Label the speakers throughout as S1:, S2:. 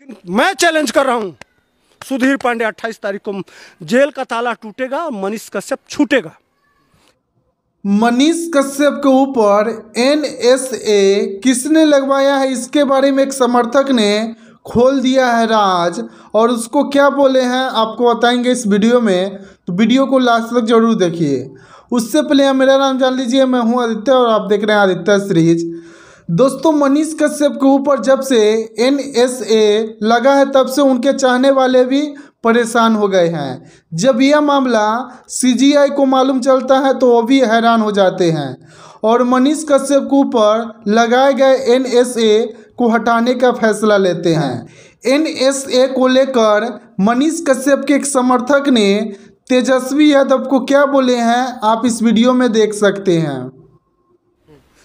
S1: लेकिन मैं चैलेंज कर रहा हूँ सुधीर पांडे 28 तारीख को जेल का ताला टूटेगा मनीष कश्यप छूटेगा मनीष कश्यप के ऊपर
S2: एनएसए किसने लगवाया है इसके बारे में एक समर्थक ने खोल दिया है राज और उसको क्या बोले हैं आपको बताएंगे इस वीडियो में तो वीडियो को लास्ट तक जरूर देखिए उससे पहले मेरा नाम जान लीजिए मैं हूं आदित्य और आप देख रहे हैं आदित्य सीरीज़ दोस्तों मनीष कश्यप के ऊपर जब से एन लगा है तब से उनके चाहने वाले भी परेशान हो गए हैं जब यह मामला सीजीआई को मालूम चलता है तो वो भी हैरान हो जाते हैं और मनीष कश्यप के ऊपर लगाए गए एन को हटाने का फैसला लेते हैं एन को लेकर मनीष कश्यप के एक समर्थक ने तेजस्वी यादव को क्या बोले हैं आप इस वीडियो में देख सकते हैं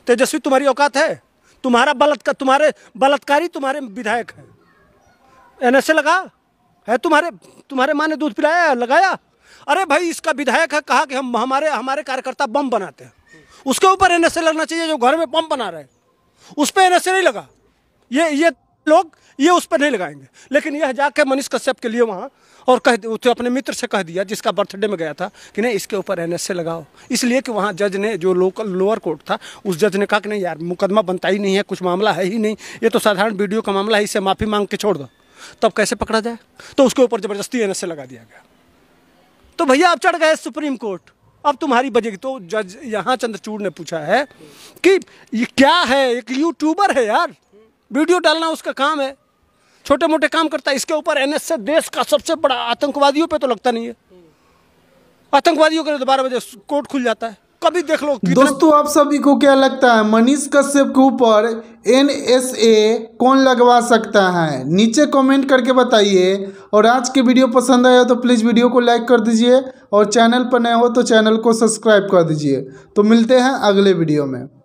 S1: तेजस्वी तुम्हारी औकात है तुम्हारा बलात्कार तुम्हारे बलात्कारी तुम्हारे विधायक हैं एन लगा है तुम्हारे तुम्हारे माँ ने दूध पिलाया लगाया अरे भाई इसका विधायक है कहा कि हम हमारे हमारे कार्यकर्ता बम बनाते हैं उसके ऊपर एन लगना चाहिए जो घर में बम बना रहे हैं उस पर एन नहीं लगा ये ये लोग ये उस पर नहीं लगाएंगे लेकिन यह जाके मनीष कश्यप के लिए वहाँ और कह तो अपने मित्र से कह दिया जिसका बर्थडे में गया था कि नहीं इसके ऊपर एन एस लगाओ इसलिए कि वहाँ जज ने जो लोकल लोअर कोर्ट था उस जज ने कहा कि नहीं यार मुकदमा बनता ही नहीं है कुछ मामला है ही नहीं ये तो साधारण वीडियो का मामला है इसे माफ़ी मांग के छोड़ दो तब कैसे पकड़ा जाए तो उसके ऊपर ज़बरदस्ती एन लगा दिया गया तो भैया आप चढ़ गए सुप्रीम कोर्ट अब तुम्हारी बजेगी तो जज यहाँ चंद्रचूड़ ने पूछा है कि ये क्या है एक यूट्यूबर है यार वीडियो डालना उसका काम है छोटे मोटे काम करता है इसके ऊपर एन देश का सबसे बड़ा आतंकवादियों पर तो लगता नहीं है आतंकवादियों के लिए तो बारह बजे कोर्ट खुल जाता है कभी देख लो दोस्तों आप सभी
S2: को क्या लगता है मनीष कश्यप के ऊपर एनएसए कौन लगवा सकता है नीचे कमेंट करके बताइए और आज के वीडियो पसंद आया तो प्लीज़ वीडियो को लाइक कर दीजिए और चैनल पर नए हो तो चैनल को सब्सक्राइब कर दीजिए तो मिलते हैं अगले वीडियो में